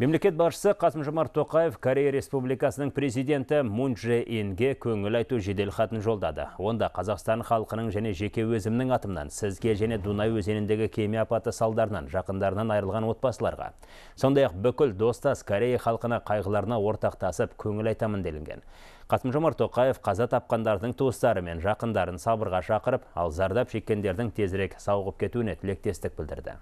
мемлекет басшысы қасым жомарт тоқаев корея республикасының президенті мун дже инге көңіл айту жедел жеделхатын жолдады онда қазақстан халқының және жеке өзімнің атымнан сізге және дунай өзеніндегі кеме апаты салдарынан жақындарынан айырылған отбасыларға сондай ақ бүкіл достас корея халқына қайғыларына ортақтасып көңіл айтамын делінген қасым жомарт тоқаев қаза тапқандардың туыстары мен жақындарын сабырға шақырып ал зардап шеккендердің тезірек сауығып кетуіне тілектестік білдірді